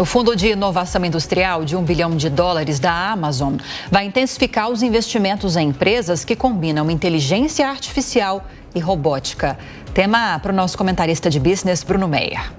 O Fundo de Inovação Industrial de 1 bilhão de dólares da Amazon vai intensificar os investimentos em empresas que combinam inteligência artificial e robótica. Tema para o nosso comentarista de business, Bruno Meyer.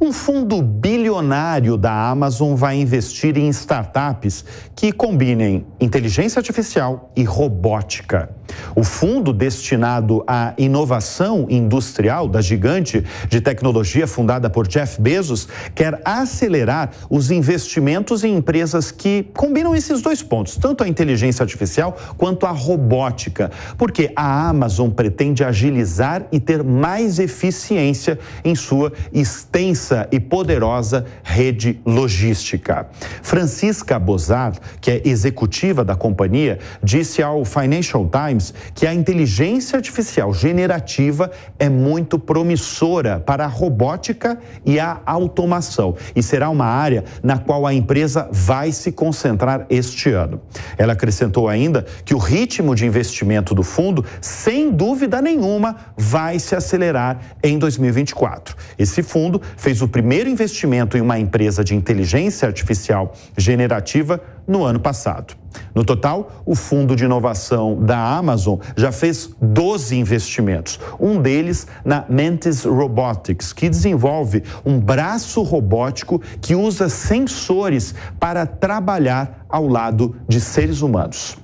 Um fundo bilionário da Amazon vai investir em startups que combinem inteligência artificial e robótica. O fundo destinado à inovação industrial da gigante de tecnologia fundada por Jeff Bezos quer acelerar os investimentos em empresas que combinam esses dois pontos, tanto a inteligência artificial quanto a robótica, porque a Amazon pretende agilizar e ter mais eficiência em sua extensa e poderosa rede logística. Francisca Bozar, que é executiva da companhia, disse ao Financial Times Times que a inteligência artificial generativa é muito promissora para a robótica e a automação e será uma área na qual a empresa vai se concentrar este ano. Ela acrescentou ainda que o ritmo de investimento do fundo, sem dúvida nenhuma, vai se acelerar em 2024. Esse fundo fez o primeiro investimento em uma empresa de inteligência artificial generativa no ano passado. No total, o Fundo de Inovação da Amazon já fez 12 investimentos, um deles na Mantis Robotics, que desenvolve um braço robótico que usa sensores para trabalhar ao lado de seres humanos.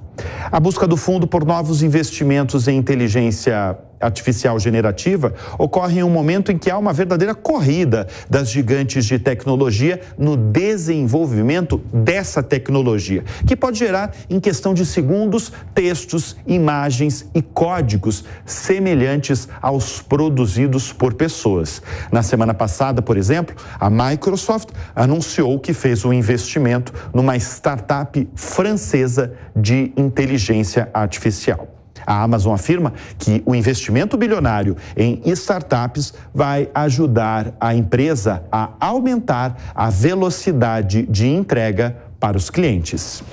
A busca do fundo por novos investimentos em inteligência artificial generativa ocorre em um momento em que há uma verdadeira corrida das gigantes de tecnologia no desenvolvimento dessa tecnologia, que pode gerar, em questão de segundos, textos, imagens e códigos semelhantes aos produzidos por pessoas. Na semana passada, por exemplo, a Microsoft anunciou que fez um investimento numa startup francesa de inteligência inteligência artificial. A Amazon afirma que o investimento bilionário em startups vai ajudar a empresa a aumentar a velocidade de entrega para os clientes.